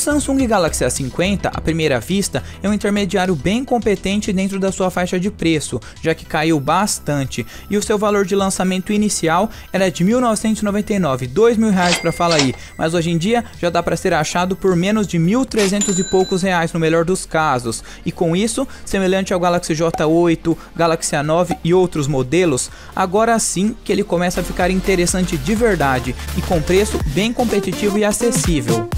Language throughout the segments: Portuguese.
Samsung Galaxy A50, à primeira vista, é um intermediário bem competente dentro da sua faixa de preço, já que caiu bastante, e o seu valor de lançamento inicial era de R$ 1.999, R$ reais para falar aí, mas hoje em dia já dá para ser achado por menos de R$ 1.300 e poucos reais no melhor dos casos, e com isso, semelhante ao Galaxy J8, Galaxy A9 e outros modelos, agora sim que ele começa a ficar interessante de verdade e com preço bem competitivo e acessível.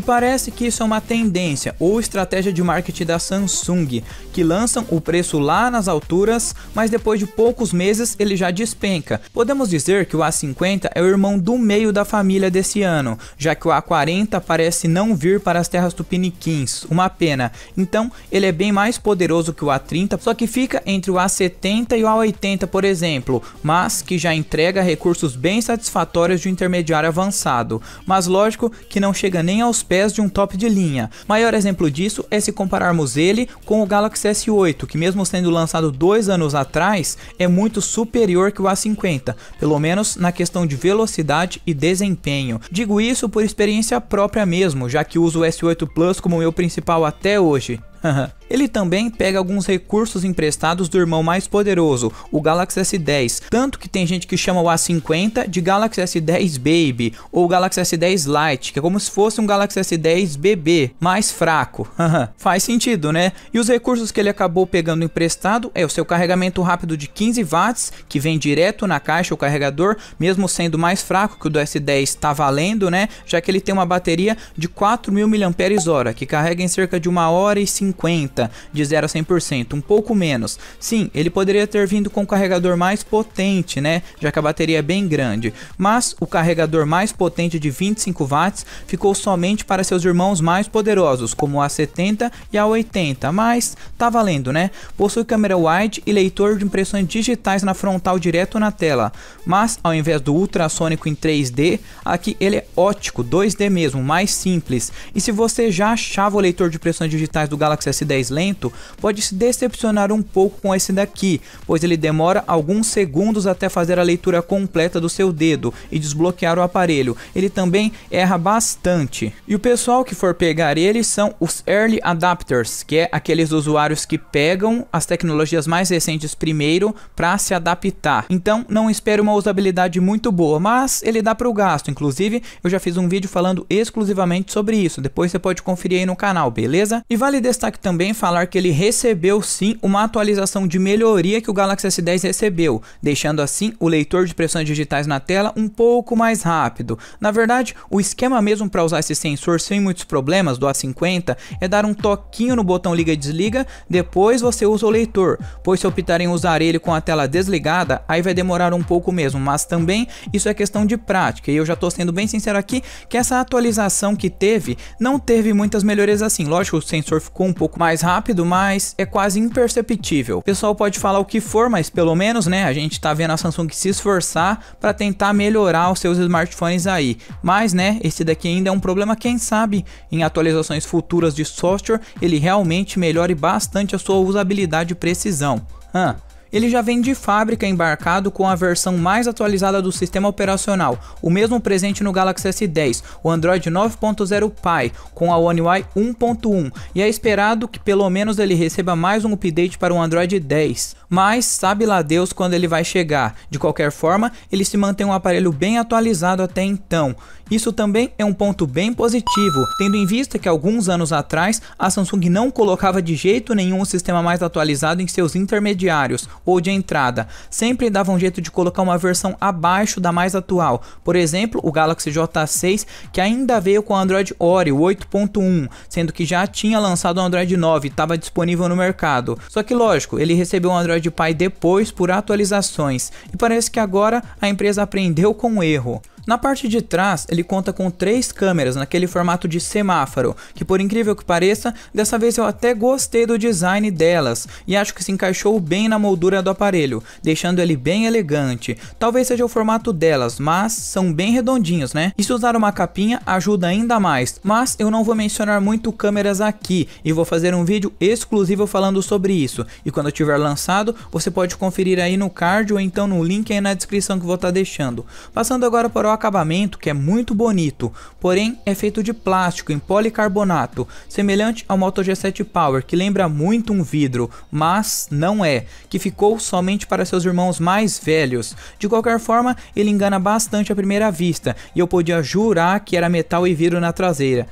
E parece que isso é uma tendência ou estratégia de marketing da Samsung, que lançam o preço lá nas alturas, mas depois de poucos meses ele já despenca. Podemos dizer que o A50 é o irmão do meio da família desse ano, já que o A40 parece não vir para as terras tupiniquins, uma pena. Então ele é bem mais poderoso que o A30, só que fica entre o A70 e o A80, por exemplo, mas que já entrega recursos bem satisfatórios de um intermediário avançado. Mas lógico que não chega nem aos pés de um top de linha. Maior exemplo disso é se compararmos ele com o Galaxy S8, que mesmo sendo lançado dois anos atrás, é muito superior que o A50, pelo menos na questão de velocidade e desempenho. Digo isso por experiência própria mesmo, já que uso o S8 Plus como meu principal até hoje. Ele também pega alguns recursos emprestados do irmão mais poderoso, o Galaxy S10, tanto que tem gente que chama o A50 de Galaxy S10 Baby ou Galaxy S10 Lite, que é como se fosse um Galaxy S10 BB, mais fraco. Faz sentido, né? E os recursos que ele acabou pegando emprestado é o seu carregamento rápido de 15 watts, que vem direto na caixa o carregador, mesmo sendo mais fraco que o do S10 está valendo, né? Já que ele tem uma bateria de 4.000 mAh, que carrega em cerca de 1 hora e 50 de 0 a 100%, um pouco menos. Sim, ele poderia ter vindo com um carregador mais potente, né, já que a bateria é bem grande, mas o carregador mais potente de 25 watts ficou somente para seus irmãos mais poderosos, como a 70 e a 80, mas tá valendo, né? Possui câmera wide e leitor de impressões digitais na frontal direto na tela, mas ao invés do ultrassônico em 3D, aqui ele é ótico, 2D mesmo, mais simples. E se você já achava o leitor de impressões digitais do Galaxy S10 mais lento, pode se decepcionar um pouco com esse daqui, pois ele demora alguns segundos até fazer a leitura completa do seu dedo e desbloquear o aparelho. Ele também erra bastante. E o pessoal que for pegar ele são os early adapters, que é aqueles usuários que pegam as tecnologias mais recentes primeiro para se adaptar. Então não espere uma usabilidade muito boa, mas ele dá para o gasto. Inclusive, eu já fiz um vídeo falando exclusivamente sobre isso. Depois você pode conferir aí no canal, beleza? E vale destaque também falar que ele recebeu sim uma atualização de melhoria que o Galaxy S10 recebeu, deixando assim o leitor de pressões digitais na tela um pouco mais rápido. Na verdade, o esquema mesmo para usar esse sensor sem muitos problemas do A50 é dar um toquinho no botão liga e desliga, depois você usa o leitor, pois se optarem usar ele com a tela desligada, aí vai demorar um pouco mesmo, mas também isso é questão de prática, e eu já estou sendo bem sincero aqui que essa atualização que teve não teve muitas melhorias assim. Lógico, o sensor ficou um pouco mais rápido, rápido, mas é quase imperceptível. O pessoal pode falar o que for, mas pelo menos, né, a gente tá vendo a Samsung se esforçar para tentar melhorar os seus smartphones aí. Mas, né, esse daqui ainda é um problema, quem sabe em atualizações futuras de software ele realmente melhore bastante a sua usabilidade e precisão. Ah, ele já vem de fábrica embarcado com a versão mais atualizada do sistema operacional, o mesmo presente no Galaxy S10, o Android 9.0 Pie, com a One UI 1.1, e é esperado que pelo menos ele receba mais um update para o Android 10 mas sabe lá Deus quando ele vai chegar. De qualquer forma, ele se mantém um aparelho bem atualizado até então. Isso também é um ponto bem positivo, tendo em vista que alguns anos atrás a Samsung não colocava de jeito nenhum um sistema mais atualizado em seus intermediários ou de entrada. Sempre dava um jeito de colocar uma versão abaixo da mais atual. Por exemplo, o Galaxy J6, que ainda veio com o Android Oreo 8.1, sendo que já tinha lançado o Android 9 e estava disponível no mercado. Só que lógico, ele recebeu o Android troca de pai depois por atualizações, e parece que agora a empresa aprendeu com o erro. Na parte de trás, ele conta com três câmeras naquele formato de semáforo, que por incrível que pareça, dessa vez eu até gostei do design delas e acho que se encaixou bem na moldura do aparelho, deixando ele bem elegante. Talvez seja o formato delas, mas são bem redondinhos, né? E se usar uma capinha ajuda ainda mais, mas eu não vou mencionar muito câmeras aqui e vou fazer um vídeo exclusivo falando sobre isso. E quando tiver lançado, você pode conferir aí no card ou então no link aí na descrição que vou estar tá deixando. Passando agora para o acabamento que é muito bonito, porém é feito de plástico em policarbonato, semelhante ao Moto G7 Power, que lembra muito um vidro, mas não é, que ficou somente para seus irmãos mais velhos. De qualquer forma, ele engana bastante à primeira vista, e eu podia jurar que era metal e vidro na traseira.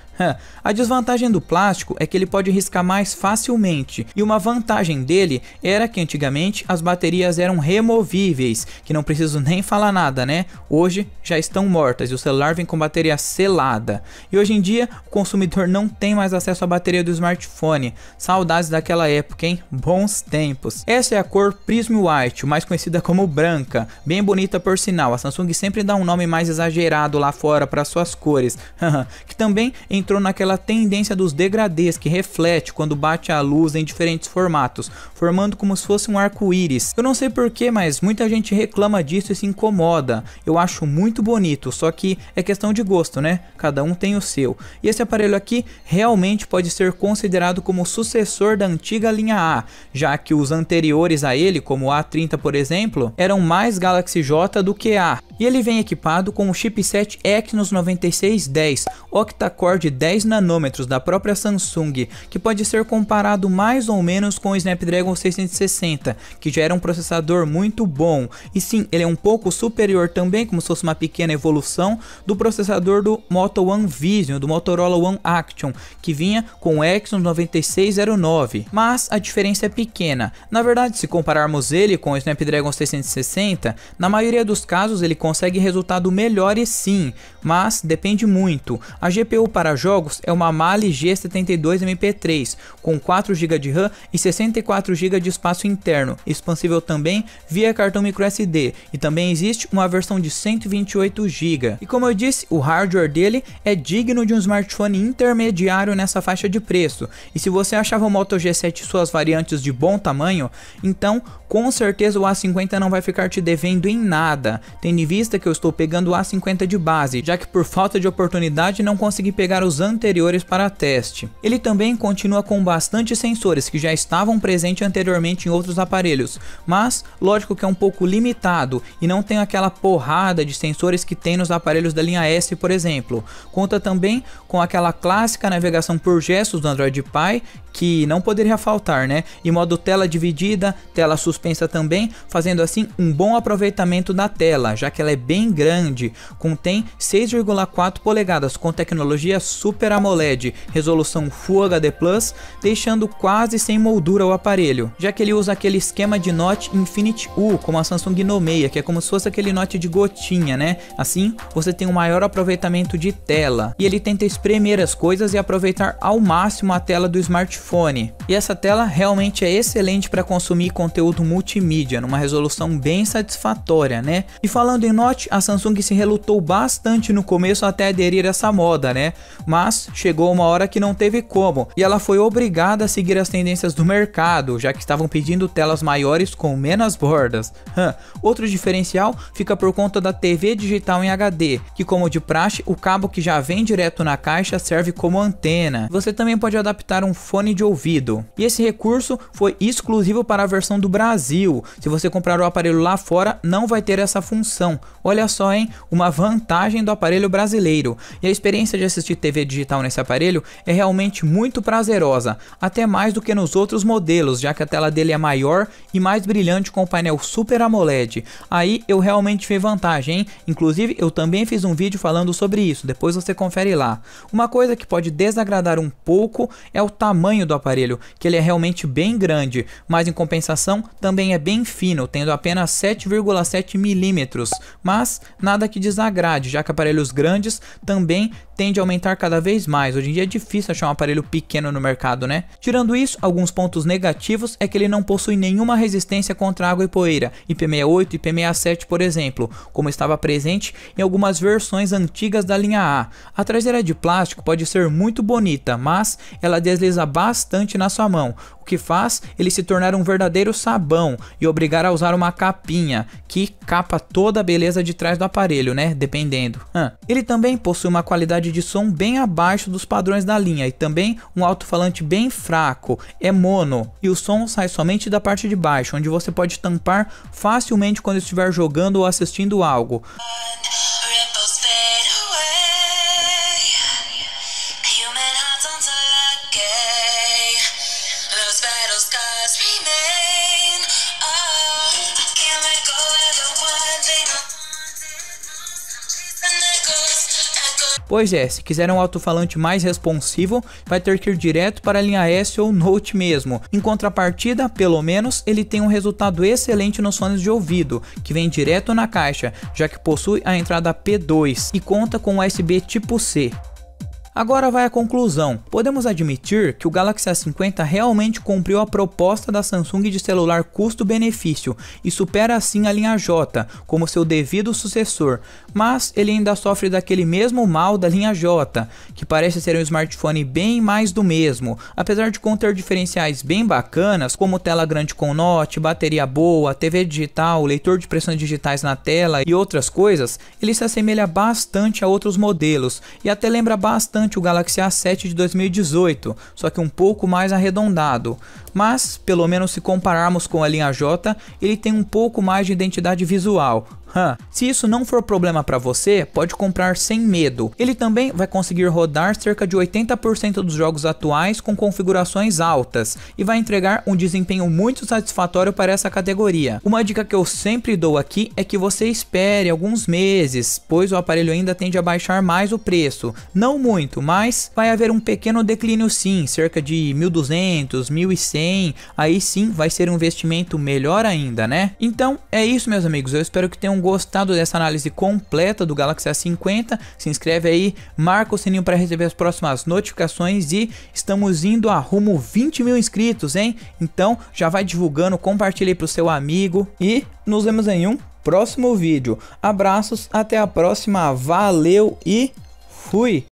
A desvantagem do plástico é que ele pode riscar mais facilmente, e uma vantagem dele era que antigamente as baterias eram removíveis, que não preciso nem falar nada, né? Hoje já está estão mortas e o celular vem com bateria selada. E hoje em dia, o consumidor não tem mais acesso à bateria do smartphone. Saudades daquela época, hein? Bons tempos. Essa é a cor Prism White, mais conhecida como branca. Bem bonita por sinal, a Samsung sempre dá um nome mais exagerado lá fora para suas cores. que também entrou naquela tendência dos degradês que reflete quando bate a luz em diferentes formatos, formando como se fosse um arco-íris. Eu não sei porquê, mas muita gente reclama disso e se incomoda. Eu acho muito bonito bonito, só que é questão de gosto, né? Cada um tem o seu. E esse aparelho aqui realmente pode ser considerado como sucessor da antiga linha A, já que os anteriores a ele, como o A30 por exemplo, eram mais Galaxy J do que A. E ele vem equipado com o chipset Exynos 9610 octa-core de 10 nanômetros da própria Samsung, que pode ser comparado mais ou menos com o Snapdragon 660, que já era um processador muito bom. E sim, ele é um pouco superior também, como se fosse uma pequena evolução do processador do Moto One Vision, do Motorola One Action, que vinha com o Exynos 9609. Mas a diferença é pequena. Na verdade, se compararmos ele com o Snapdragon 660, na maioria dos casos ele consegue resultado melhores sim, mas depende muito. A GPU para jogos é uma Mali G72 MP3, com 4 GB de RAM e 64 GB de espaço interno, expansível também via cartão microSD, e também existe uma versão de 128 GB. E como eu disse, o hardware dele é digno de um smartphone intermediário nessa faixa de preço, e se você achava o Moto G7 e suas variantes de bom tamanho, então com certeza o A50 não vai ficar te devendo em nada, tendo em vista que eu estou pegando o A50 de base, já que por falta de oportunidade não consegui pegar os anteriores para teste. Ele também continua com bastante sensores que já estavam presentes anteriormente em outros aparelhos, mas lógico que é um pouco limitado e não tem aquela porrada de sensores que tem nos aparelhos da linha S, por exemplo. Conta também com aquela clássica navegação por gestos do Android Pie, que não poderia faltar, né? E modo tela dividida, tela suspensa também, fazendo assim um bom aproveitamento da tela, já que ela ela é bem grande, contém 6,4 polegadas com tecnologia Super AMOLED, resolução Full HD+, deixando quase sem moldura o aparelho, já que ele usa aquele esquema de Note Infinite U, como a Samsung nomeia, que é como se fosse aquele Note de gotinha, né? Assim, você tem um maior aproveitamento de tela, e ele tenta espremer as coisas e aproveitar ao máximo a tela do smartphone. E essa tela realmente é excelente para consumir conteúdo multimídia, numa resolução bem satisfatória, né? E falando Golden Note, a Samsung se relutou bastante no começo até aderir a essa moda, né? Mas chegou uma hora que não teve como, e ela foi obrigada a seguir as tendências do mercado, já que estavam pedindo telas maiores com menos bordas. Hum. Outro diferencial fica por conta da TV digital em HD, que como de praxe, o cabo que já vem direto na caixa serve como antena. Você também pode adaptar um fone de ouvido. E esse recurso foi exclusivo para a versão do Brasil. Se você comprar o aparelho lá fora, não vai ter essa função. Olha só, hein? Uma vantagem do aparelho brasileiro. E a experiência de assistir TV digital nesse aparelho é realmente muito prazerosa, até mais do que nos outros modelos, já que a tela dele é maior e mais brilhante com o painel Super AMOLED. Aí eu realmente vi vantagem, hein? Inclusive, eu também fiz um vídeo falando sobre isso, depois você confere lá. Uma coisa que pode desagradar um pouco é o tamanho do aparelho, que ele é realmente bem grande, mas em compensação também é bem fino, tendo apenas 7,7 milímetros mas nada que desagrade, já que aparelhos grandes também tende a aumentar cada vez mais. Hoje em dia é difícil achar um aparelho pequeno no mercado, né? Tirando isso, alguns pontos negativos é que ele não possui nenhuma resistência contra água e poeira, IP68 e IP67, por exemplo, como estava presente em algumas versões antigas da linha A. A traseira de plástico pode ser muito bonita, mas ela desliza bastante na sua mão, o que faz ele se tornar um verdadeiro sabão e obrigar a usar uma capinha, que capa toda a beleza de trás do aparelho, né? Dependendo. Ah. Ele também possui uma qualidade qualidade de som bem abaixo dos padrões da linha e também um alto-falante bem fraco, é mono e o som sai somente da parte de baixo, onde você pode tampar facilmente quando estiver jogando ou assistindo algo. Pois é, se quiser um alto-falante mais responsivo, vai ter que ir direto para a linha S ou Note mesmo. Em contrapartida, pelo menos, ele tem um resultado excelente nos fones de ouvido, que vem direto na caixa, já que possui a entrada P2 e conta com USB tipo C. Agora vai a conclusão. Podemos admitir que o Galaxy S50 realmente cumpriu a proposta da Samsung de celular custo-benefício e supera assim a linha J como seu devido sucessor, mas ele ainda sofre daquele mesmo mal da linha J, que parece ser um smartphone bem mais do mesmo, apesar de conter diferenciais bem bacanas como tela grande com note, bateria boa, TV digital, leitor de pressões digitais na tela e outras coisas, ele se assemelha bastante a outros modelos e até lembra bastante o Galaxy A7 de 2018, só que um pouco mais arredondado mas pelo menos se compararmos com a linha J, ele tem um pouco mais de identidade visual. Huh. Se isso não for problema para você, pode comprar sem medo. Ele também vai conseguir rodar cerca de 80% dos jogos atuais com configurações altas e vai entregar um desempenho muito satisfatório para essa categoria. Uma dica que eu sempre dou aqui é que você espere alguns meses, pois o aparelho ainda tende a baixar mais o preço. Não muito, mas vai haver um pequeno declínio sim, cerca de 1.200, 1.100 bem, aí sim vai ser um investimento melhor ainda, né? Então é isso, meus amigos. Eu espero que tenham gostado dessa análise completa do Galaxy S50. Se inscreve aí, marca o sininho para receber as próximas notificações e estamos indo a rumo 20 mil inscritos, hein? Então já vai divulgando, compartilhe para o seu amigo e nos vemos em um próximo vídeo. Abraços, até a próxima, valeu e fui!